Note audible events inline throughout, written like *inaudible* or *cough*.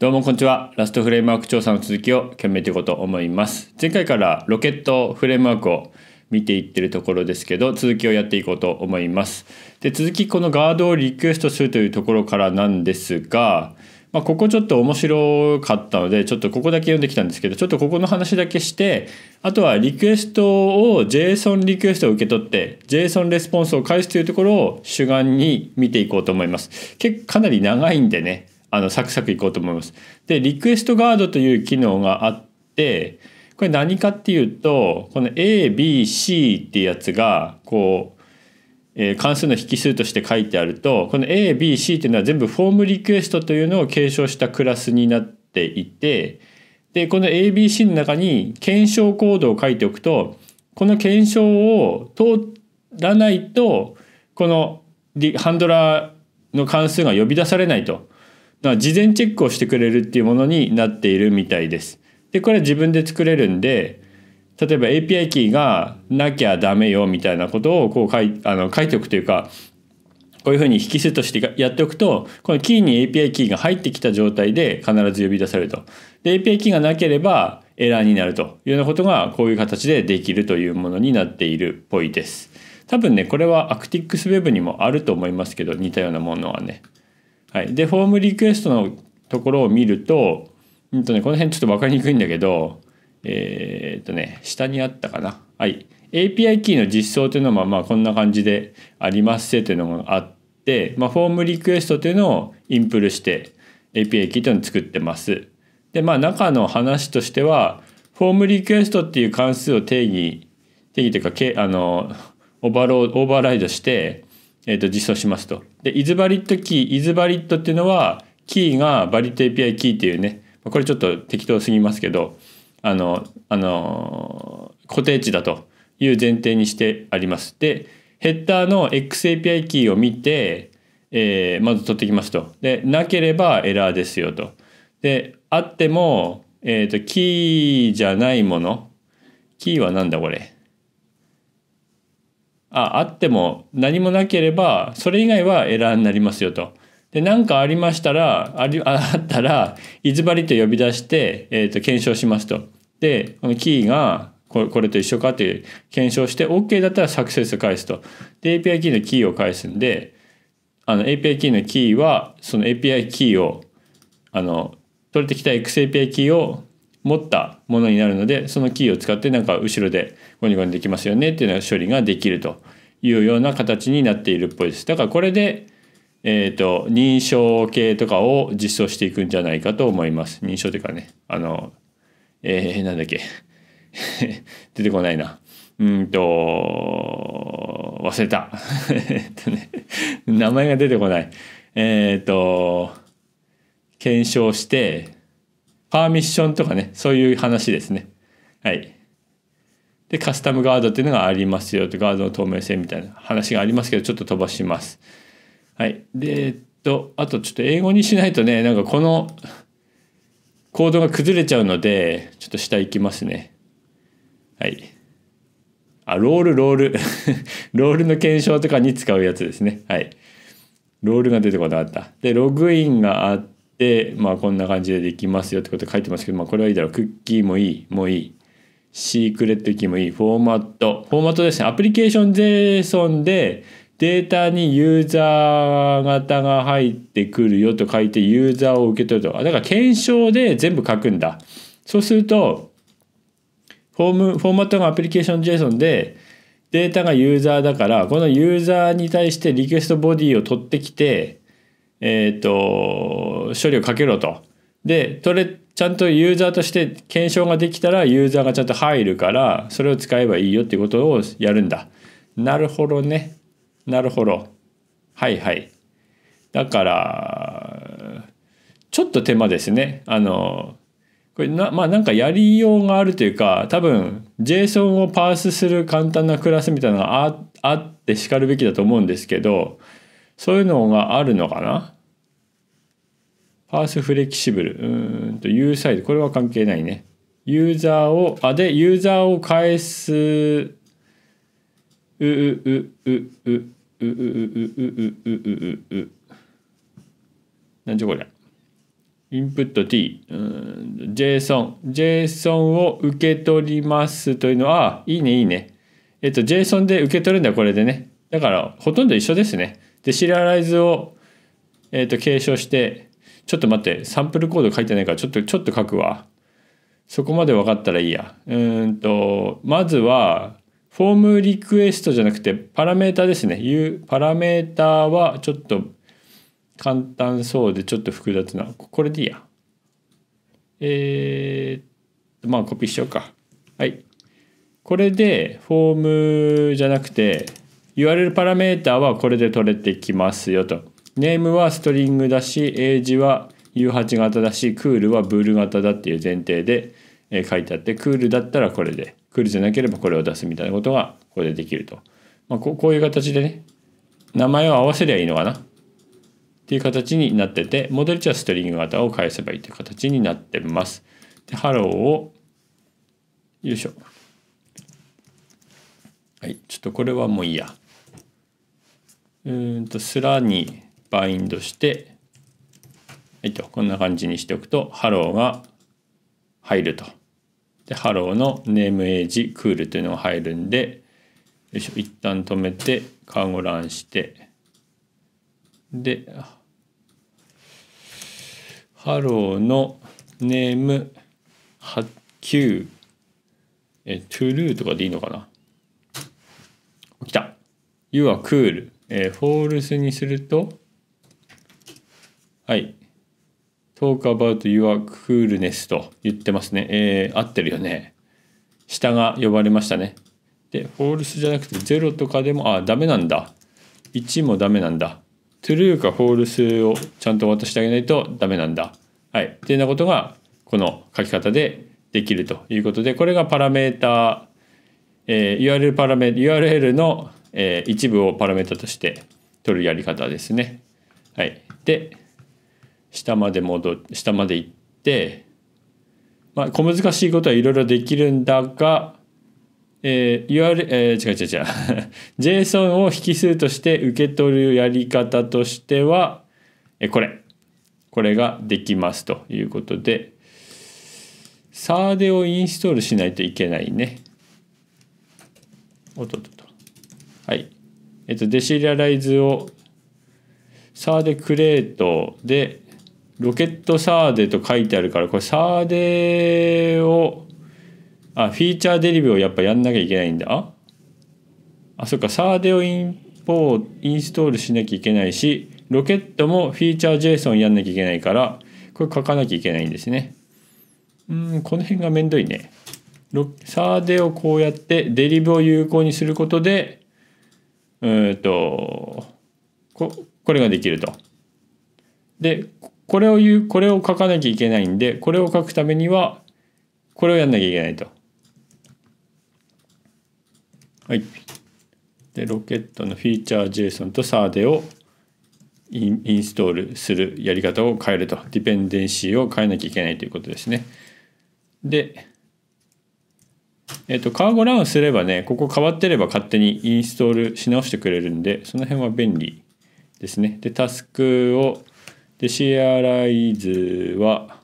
どうもこんにちは。ラストフレームワーク調査の続きを決めていこうと思います。前回からロケットフレームワークを見ていってるところですけど、続きをやっていこうと思います。で、続きこのガードをリクエストするというところからなんですが、まあ、ここちょっと面白かったので、ちょっとここだけ読んできたんですけど、ちょっとここの話だけして、あとはリクエストを JSON リクエストを受け取って、JSON レスポンスを返すというところを主眼に見ていこうと思います。結構かなり長いんでね、あのサクサクいこうと思います。でリクエストガードという機能があってこれ何かっていうとこの ABC ってやつがこう、えー、関数の引数として書いてあるとこの ABC っていうのは全部フォームリクエストというのを継承したクラスになっていてでこの ABC の中に検証コードを書いておくとこの検証を通らないとこのハンドラーの関数が呼び出されないと。事前チェックをしてくれるっていうものになっているみたいです。でこれは自分で作れるんで例えば API キーがなきゃダメよみたいなことをこう書いあの書いておくというかこういうふうに引数としてやっておくとこのキーに API キーが入ってきた状態で必ず呼び出されると。で API キーがなければエラーになるというようなことがこういう形でできるというものになっているっぽいです。多分ねこれはアクティックスウェブにもあると思いますけど似たようなものはね。はい、でフォームリクエストのところを見ると,、うんとね、この辺ちょっとわかりにくいんだけどえー、っとね下にあったかなはい API キーの実装というのはまあこんな感じでありますせというのがあって、まあ、フォームリクエストというのをインプルして API キーというのを作ってます。でまあ中の話としてはフォームリクエストっていう関数を定義定義というかけあのオーバーロードオーバーライドしてえー、と実装しますと。で、isValid キー、isValid っていうのは、キーが ValidAPI キーっていうね、これちょっと適当すぎますけど、あの、あの固定値だという前提にしてあります。で、ヘッダーの XAPI キーを見て、えー、まず取ってきますと。で、なければエラーですよと。で、あっても、えっ、ー、と、キーじゃないもの。キーはなんだこれ。ああっても何もなければそれ以外はエラーになりますよと。で何かありましたらあり *laughs* あったらいずばりと呼び出して、えー、と検証しますと。でこのキーがこれと一緒かという検証して OK だったらサクセス返すと。で API キーのキーを返すんであの API キーのキーはその API キーをあの取れてきた XAPI キーを持ったものになるのでそのキーを使ってなんか後ろでゴニゴニできますよねっていうような処理ができるというような形になっているっぽいです。だからこれでえーと、認証系とかを実装していくんじゃないかと思います。認証というかね、あの、えー、なんだっけ。*laughs* 出てこないな。うんと、忘れた。っとね、名前が出てこない。えっ、ー、と、検証して、パーミッションとかね、そういう話ですね。はい。で、カスタムガードっていうのがありますよと、ガードの透明性みたいな話がありますけど、ちょっと飛ばします。はい。で、えっと、あとちょっと英語にしないとね、なんかこのコードが崩れちゃうので、ちょっと下行きますね。はい。あ、ロール、ロール。*laughs* ロールの検証とかに使うやつですね。はい。ロールが出てこなかった。で、ログインがあって、で、まあ、こんな感じでできますよってこと書いてますけど、まあ、これはいいだろうクッキーもいいもういいシークレットキーもいいフォーマットフォーマットですねアプリケーション JSON でデータにユーザー型が入ってくるよと書いてユーザーを受け取るとだから検証で全部書くんだそうするとフォームフォーマットがアプリケーション JSON でデータがユーザーだからこのユーザーに対してリクエストボディを取ってきてえっ、ー、と、処理をかけろと。で、それ、ちゃんとユーザーとして検証ができたら、ユーザーがちゃんと入るから、それを使えばいいよっていうことをやるんだ。なるほどね。なるほど。はいはい。だから、ちょっと手間ですね。あの、これな、まあなんかやりようがあるというか、多分 JSON をパースする簡単なクラスみたいなのがああってしかるべきだと思うんですけど、そういうのがあるのかなパースフレキシブル。うんと、U サイド。これは関係ないね。ユーザーを、あ、で、ユーザーを返す、う、う、う、う、う、う、う、う、う、う、う、う、う、う、なんじゃこりゃ。インプット t、うん、JSON。JSON を受け取りますというのは、あ、いいね、いいね。えっと、JSON で受け取るんだ、よ、これでね。だから、ほとんど一緒ですね。でシリアライズを、えーと、継承してちょっと待ってサンプルコード書いてないからちょっとちょっと書くわそこまで分かったらいいやうんとまずはフォームリクエストじゃなくてパラメータですねう、パラメータはちょっと簡単そうでちょっと複雑なこれでいいやえー、まあコピーしようかはいこれでフォームじゃなくて言われるパラメータはこれで取れてきますよと。ネームはストリングだし、エージは U8 型だし、クールはブール型だっていう前提で書いてあって、クールだったらこれで、クールじゃなければこれを出すみたいなことがこれでできると。まあ、こういう形でね、名前を合わせりゃいいのかなっていう形になってて、モデル値はストリング型を返せばいいという形になってます。で、ハローを、よいしょ。はい、ちょっとこれはもういいや。うんとスラにバインドして、はいと、こんな感じにしておくと、ハローが入ると。で、ハローのネームエージ、クールというのが入るんで、よいしょ、一旦止めて、カゴランして、で、ハローのネーム、9、え、トゥルーとかでいいのかな起きた。You are cool. えー、フォールスにすると、はい。talk about your coolness と言ってますね。えー、合ってるよね。下が呼ばれましたね。で、フォールスじゃなくて0とかでも、あ、ダメなんだ。1もダメなんだ。true かフォールスをちゃんと渡してあげないとダメなんだ。はい。っていうようなことが、この書き方でできるということで、これがパラメータ、えー、URL パラメ、URL のえー、一部をパラメータとして取るやり方ですね。はい、で下まで戻下まで行って、まあ、小難しいことはいろいろできるんだが、えー、UR、えー、違う違う違う JSON *laughs* を引数として受け取るやり方としては、えー、これこれができますということでサーデをインストールしないといけないね。おっとっとはい。えっと、デシリアライズをサーデクレートで、ロケットサーデと書いてあるから、これサーデを、あ、フィーチャーデリブをやっぱやんなきゃいけないんだ。あ、あそっか、サーデをインポー、インストールしなきゃいけないし、ロケットもフィーチャー JSON やんなきゃいけないから、これ書かなきゃいけないんですね。うん、この辺がめんどいね。サーデをこうやってデリブを有効にすることで、うっとここれができると。でこれを言うこれを書かなきゃいけないんでこれを書くためにはこれをやんなきゃいけないと。はい。でロケットのフィーチャー JSON とサーデをインストールするやり方を変えるとディペンデンシーを変えなきゃいけないということですね。でえっと、カーゴラウンすればね、ここ変わってれば勝手にインストールし直してくれるんで、その辺は便利ですね。で、タスクを、で、シェアライズは、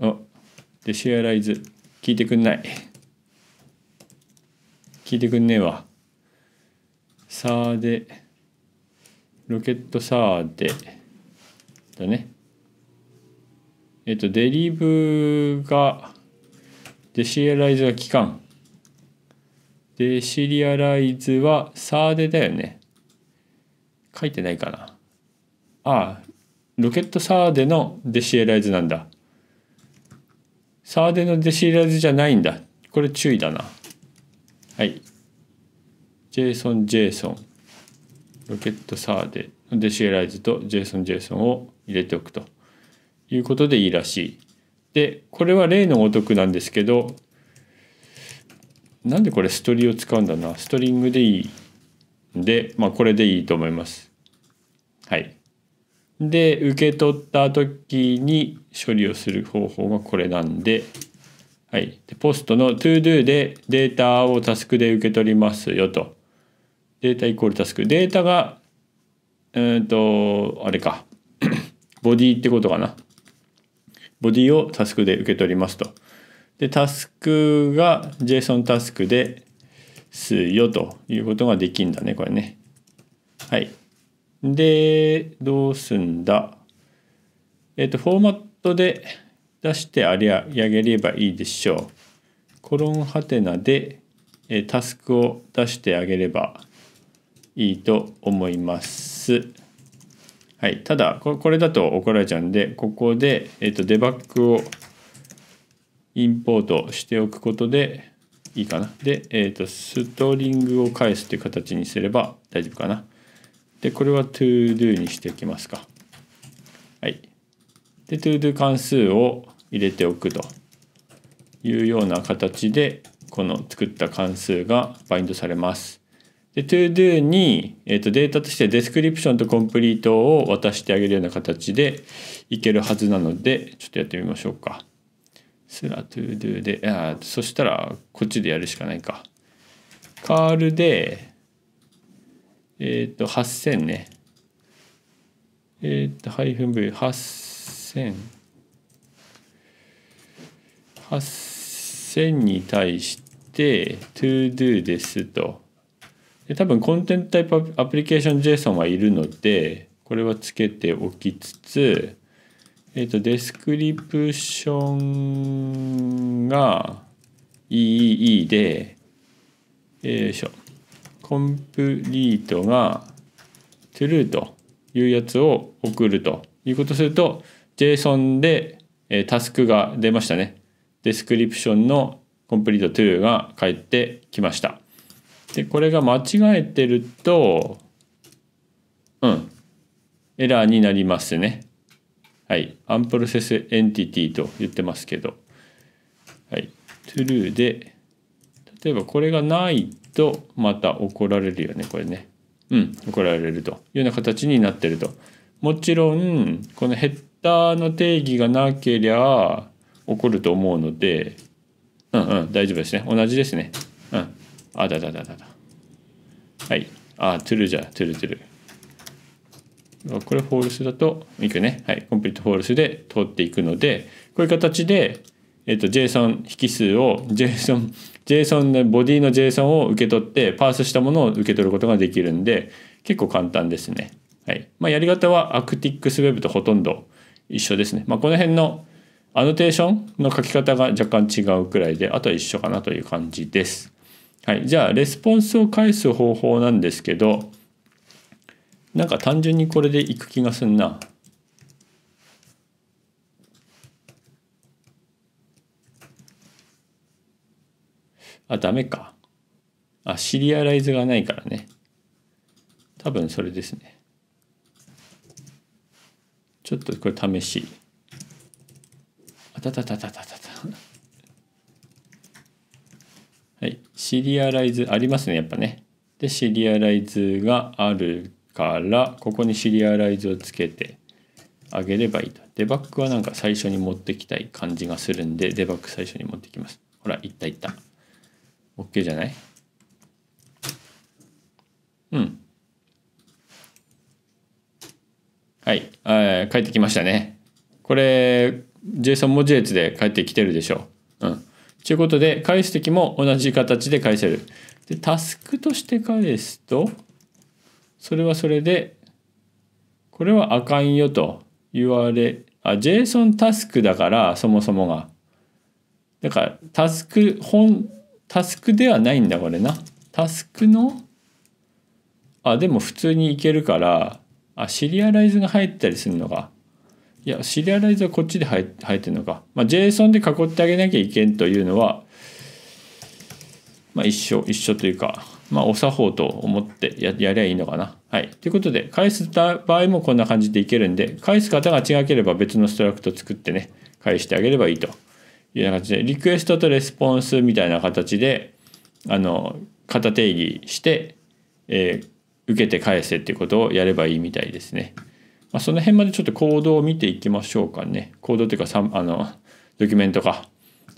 あ、で、シェアライズ、聞いてくんない。聞いてくんねえわ。さーで、ロケットさーで、だね。えっと、デリブが、デシリアライズは期間。デシリアライズはサーデだよね。書いてないかな。ああ、ロケットサーデのデシリアライズなんだ。サーデのデシリアライズじゃないんだ。これ注意だな。はい。JSON、JSON。ロケットサーデのデシリアライズと JSON、JSON を入れておくと。いうことでいいらしい。で、これは例のごとくなんですけど、なんでこれストリを使うんだな。ストリングでいい。で、まあこれでいいと思います。はい。で、受け取った時に処理をする方法がこれなんで、はい。で、ポストの todo でデータをタスクで受け取りますよと。データイコールタスク。データが、うんと、あれか。*coughs* ボディってことかな。ボディをタスクで受け取りますと。で、タスクが JSON タスクですよということができんだね、これね。はい。で、どうすんだえっ、ー、と、フォーマットで出してありゃ、やげればいいでしょう。コロンハテナで、えタスクを出してあげればいいと思います。はい、ただこれだと怒られちゃうんでここで、えっと、デバッグをインポートしておくことでいいかな。で、えっ、ー、と、ストリングを返すという形にすれば大丈夫かな。で、これは todo にしていきますか。はい。で、todo 関数を入れておくというような形で、この作った関数がバインドされます。で、todo に、えー、とデータとしてデスクリプションとコンプリートを渡してあげるような形でいけるはずなので、ちょっとやってみましょうか。すら todo で、あそしたらこっちでやるしかないか。カールで、えっ、ー、と、8000ね。えっ、ー、と、ハイフン V、8000。8000に対して、todo ですと。で多分コンテンツタイプアプリケーション JSON はいるのでこれはつけておきつつ、えっ、ー、とデスクリプションが EEE で、よいしょコンプリートが true というやつを送るということすると JSON で、えタスクが出ましたね。デスクリプションのコンプリート true が返ってきました。でこれが間違えてるとうんエラーになりますねはいアンプロセスエンティティと言ってますけどはいトゥルーで例えばこれがないとまた怒られるよねこれねうん怒られるというような形になってるともちろんこのヘッダーの定義がなけりゃ怒ると思うのでうんうん大丈夫ですね同じですねうんあだだだだだ。はい。あ、トゥルじゃ、トゥルトゥル。これフォールスだと、いくね。はい。コンプリートフォールスで通っていくので、こういう形で、えっ、ー、と、JSON 引数を JSON、JSON のボディの JSON を受け取って、パースしたものを受け取ることができるんで、結構簡単ですね。はい。まあ、やり方は a c t i x w e b とほとんど一緒ですね。まあ、この辺のアノテーションの書き方が若干違うくらいで、あとは一緒かなという感じです。はい、じゃあレスポンスを返す方法なんですけどなんか単純にこれでいく気がすんな。あ、ダメか。あ、シリアライズがないからね。多分それですね。ちょっとこれ試し。あたたたたたた。はい、シリアライズありますねやっぱね。でシリアライズがあるからここにシリアライズをつけてあげればいいと。デバッグはなんか最初に持ってきたい感じがするんでデバッグ最初に持ってきます。ほらいったいった。OK じゃないうん。はい、え帰ってきましたね。これ JSON 文字列で帰ってきてるでしょう。うん。ということで、返すときも同じ形で返せる。で、タスクとして返すと、それはそれで、これはあかんよと言われ、あ、JSON タスクだから、そもそもが。だから、タスク、本、タスクではないんだ、これな。タスクの、あ、でも普通にいけるから、あ、シリアライズが入ったりするのか。いや、シリアライズはこっちで入ってるのか。まあ、JSON で囲ってあげなきゃいけんというのは、まあ、一緒、一緒というか、まあ、お作法と思ってややりゃいいのかな。はい。ということで、返す場合もこんな感じでいけるんで、返す方が違ければ別のストラクト作ってね、返してあげればいいというような感じで、リクエストとレスポンスみたいな形で、あの、型定義して、えー、受けて返せっていうことをやればいいみたいですね。まあ、その辺までちょっとコードを見ていきましょうかね。コードというかあの、ドキュメントか。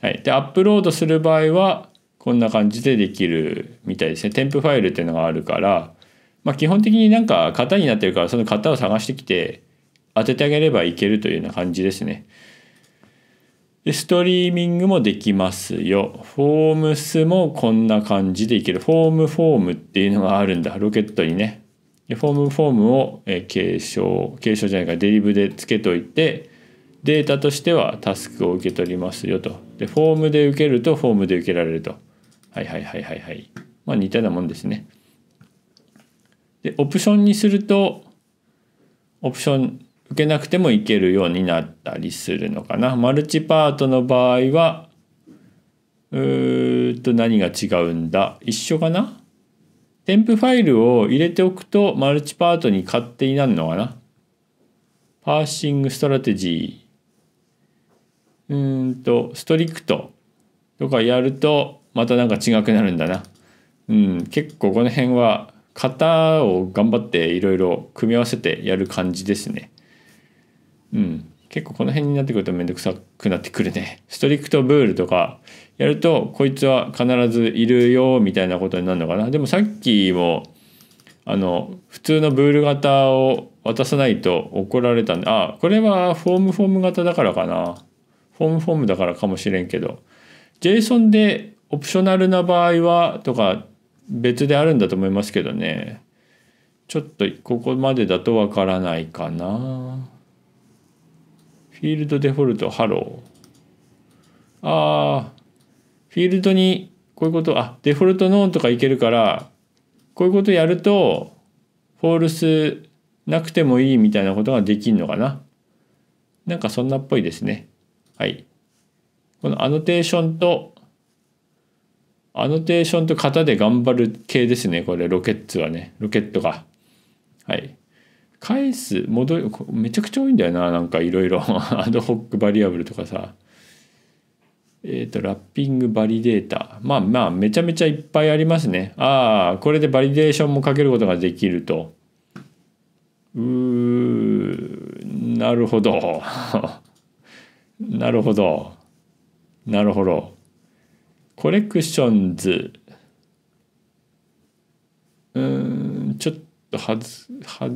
はい。で、アップロードする場合は、こんな感じでできるみたいですね。添付ファイルっていうのがあるから、まあ、基本的になんか型になってるから、その型を探してきて、当ててあげればいけるというような感じですね。で、ストリーミングもできますよ。フォームスもこんな感じでいける。フォームフォームっていうのがあるんだ。ロケットにね。フォームフォームを、えー、継承継承じゃないかデリブでつけといてデータとしてはタスクを受け取りますよとでフォームで受けるとフォームで受けられるとはいはいはいはいはいまあ似たようなもんですねでオプションにするとオプション受けなくてもいけるようになったりするのかなマルチパートの場合はうーっと何が違うんだ一緒かな添付ファイルを入れておくとマルチパートに勝手になるのかなパーシングストラテジー。うーんと、ストリクトとかやるとまたなんか違くなるんだな。うん、結構この辺は型を頑張っていろいろ組み合わせてやる感じですね。うん、結構この辺になってくるとめんどくさくなってくるね。ストリクトブールとかやるとこいつは必ずいるよみたいなことになるのかなでもさっきもあの普通のブール型を渡さないと怒られたんであこれはフォームフォーム型だからかなフォームフォームだからかもしれんけど JSON でオプショナルな場合はとか別であるんだと思いますけどねちょっとここまでだとわからないかなフィールドデフォルトハローあーフィールドにこういうこと、あ、デフォルトノーとかいけるから、こういうことやると、フォールスなくてもいいみたいなことができるのかな。なんかそんなっぽいですね。はい。このアノテーションと、アノテーションと型で頑張る系ですね。これ、ロケッツはね。ロケットが。はい。返す、戻る、めちゃくちゃ多いんだよな。なんかいろいろ。*laughs* アドホックバリアブルとかさ。えっ、ー、と、ラッピングバリデータ。まあまあ、めちゃめちゃいっぱいありますね。ああ、これでバリデーションもかけることができると。うー、なるほど。*laughs* なるほど。なるほど。コレクションズ。うん、ちょっとはず、は、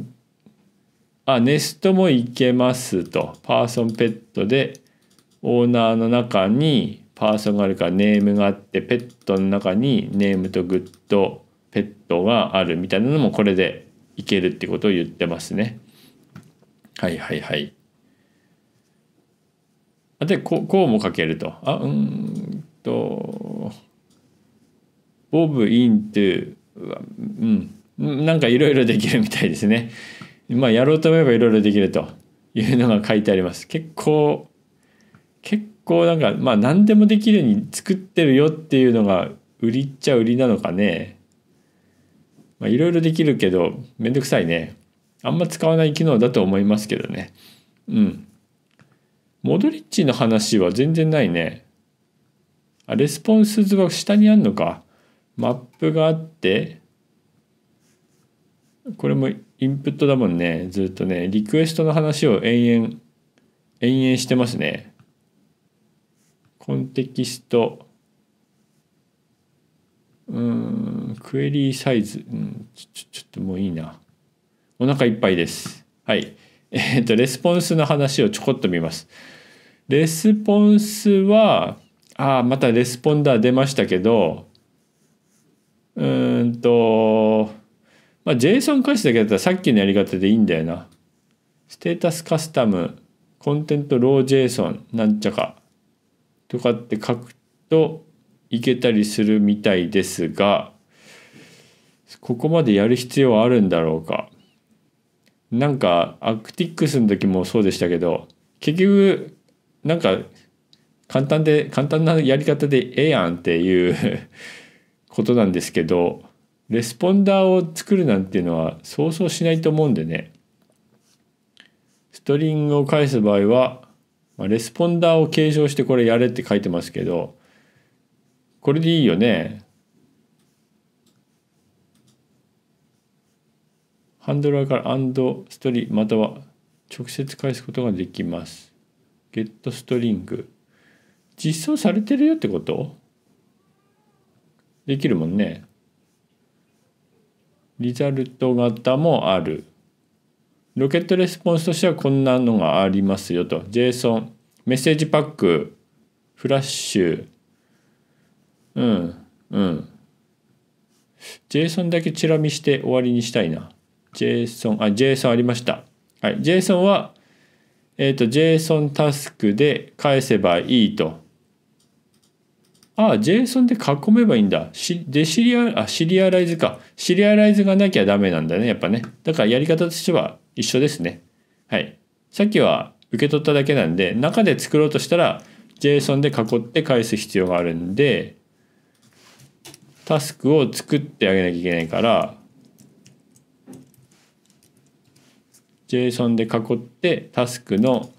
あ、ネストもいけますと。パーソンペットで。オーナーの中にパーソンがあるからネームがあってペットの中にネームとグッドペットがあるみたいなのもこれでいけるってことを言ってますね。はいはいはい。あでここうも書けると。あうんとボブイントゥうんなんかいろいろできるみたいですね。まあやろうと思えばいろいろできるというのが書いてあります。結構結構なんかまあ何でもできるように作ってるよっていうのが売りっちゃ売りなのかねまあいろいろできるけどめんどくさいねあんま使わない機能だと思いますけどねうんモドリッチの話は全然ないねあレスポンス図は下にあんのかマップがあってこれもインプットだもんねずっとねリクエストの話を延々延々してますねコンテキストうんクエリーサイズ、うん、ちょちょっともういいなお腹いっぱいですはい *laughs* えっ、ー、とレスポンスの話をちょこっと見ますレスポンスはああ、またレスポンダー出ましたけどうんとまあ JSON 返しだけだったらさっきのやり方でいいんだよなステータスカスタムコンテントロー JSON なんちゃかとかって書くといけたりするみたいですがここまでやる必要はあるんだろうかなんかアクティックスの時もそうでしたけど結局なんか簡単で簡単なやり方でええやんっていう *laughs* ことなんですけどレスポンダーを作るなんていうのはそうそうしないと思うんでねストリングを返す場合はまあ、レスポンダーを継承してこれやれって書いてますけど、これでいいよね。ハンドラーからアンドストリまたは直接返すことができます。ゲットストリング。実装されてるよってことできるもんね。リザルト型もある。ロケットレスポンスとしてはこんなのがありますよと JSON メッセージパックフラッシュうんうん JSON だけチラ見して終わりにしたいな JSON あ JSON ありましたはい JSON はえっ、ー、と JSON タスクで返せばいいとああ JSON で囲めばいいんだで、シリアあシリアライズかシリアライズがなきゃダメなんだねやっぱねだからやり方としては一緒ですね。はい。さっきは受け取っただけなんで、中で作ろうとしたら JSON で囲って返す必要があるんで、タスクを作ってあげなきゃいけないから、JSON で囲ってタスクの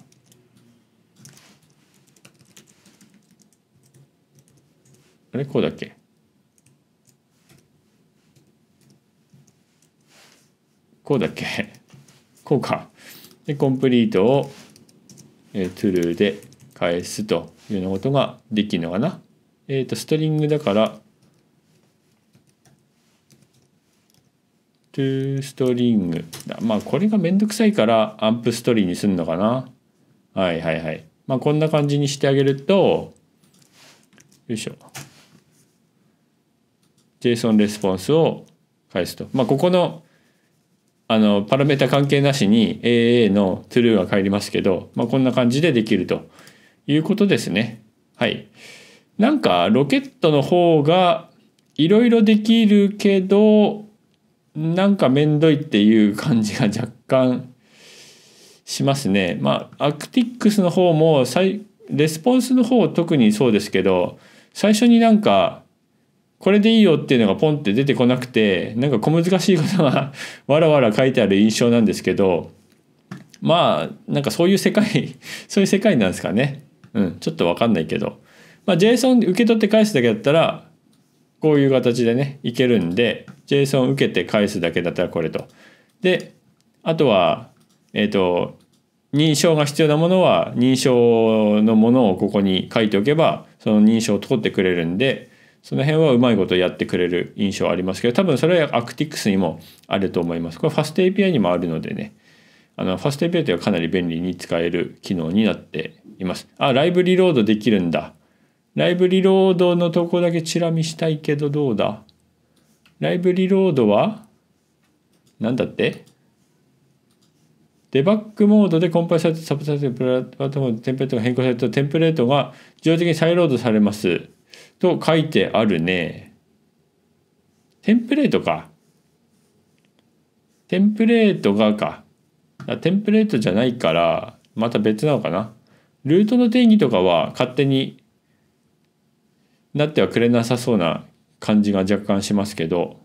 あれこうだっけこうだっけこうか。で、コンプリートを、えー、トゥルーで返すというようなことができるのかな。えっ、ー、と、ストリングだから、ゥーストリング。まあ、これがめんどくさいから、アンプストリーにするのかな。はいはいはい。まあ、こんな感じにしてあげると、よいしょ。JSON レスポンスを返すと。まあ、ここのあのパラメータ関係なしに AA の true が返りますけど、まあ、こんな感じでできるということですね。はい。なんかロケットの方がいろいろできるけどなんかめんどいっていう感じが若干しますね。まあアクティックスの方もレスポンスの方特にそうですけど最初になんかこれでいいよっていうのがポンって出てこなくてなんか小難しいことが *laughs* わらわら書いてある印象なんですけどまあなんかそういう世界 *laughs* そういう世界なんですかねうんちょっと分かんないけど、まあ、JSON 受け取って返すだけだったらこういう形でねいけるんで JSON 受けて返すだけだったらこれとであとはえっ、ー、と認証が必要なものは認証のものをここに書いておけばその認証を取ってくれるんでその辺はうまいことやってくれる印象ありますけど多分それはアクティクスにもあると思いますこれファスト API にもあるのでねあのファスト API というのはかなり便利に使える機能になっていますあライブリロードできるんだライブリロードのとこだけチラ見したいけどどうだライブリロードは何だってデバッグモードでコンパイルされサブサイトプラットフォームテンプレートが変更されたテンプレートが自動的に再ロードされます。と書いてあるね。テンプレートか。テンプレートがか。テンプレートじゃないから、また別なのかな。ルートの定義とかは勝手になってはくれなさそうな感じが若干しますけど、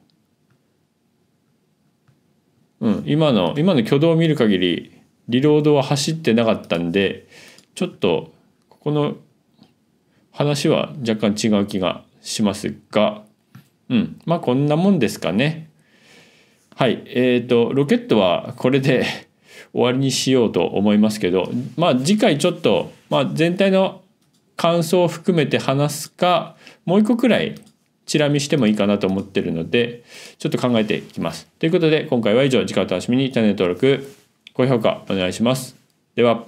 うん、今の、今の挙動を見る限り、リロードは走ってなかったんで、ちょっと、ここの話は若干違う気がしますが、うん、まあこんなもんですかね。はい、えっ、ー、と、ロケットはこれで *laughs* 終わりにしようと思いますけど、まあ次回ちょっと、まあ全体の感想を含めて話すか、もう一個くらいチラ見してもいいかなと思ってるので、ちょっと考えていきます。ということで、今回は以上、次回お楽しみに、チャンネル登録、高評価お願いします。では。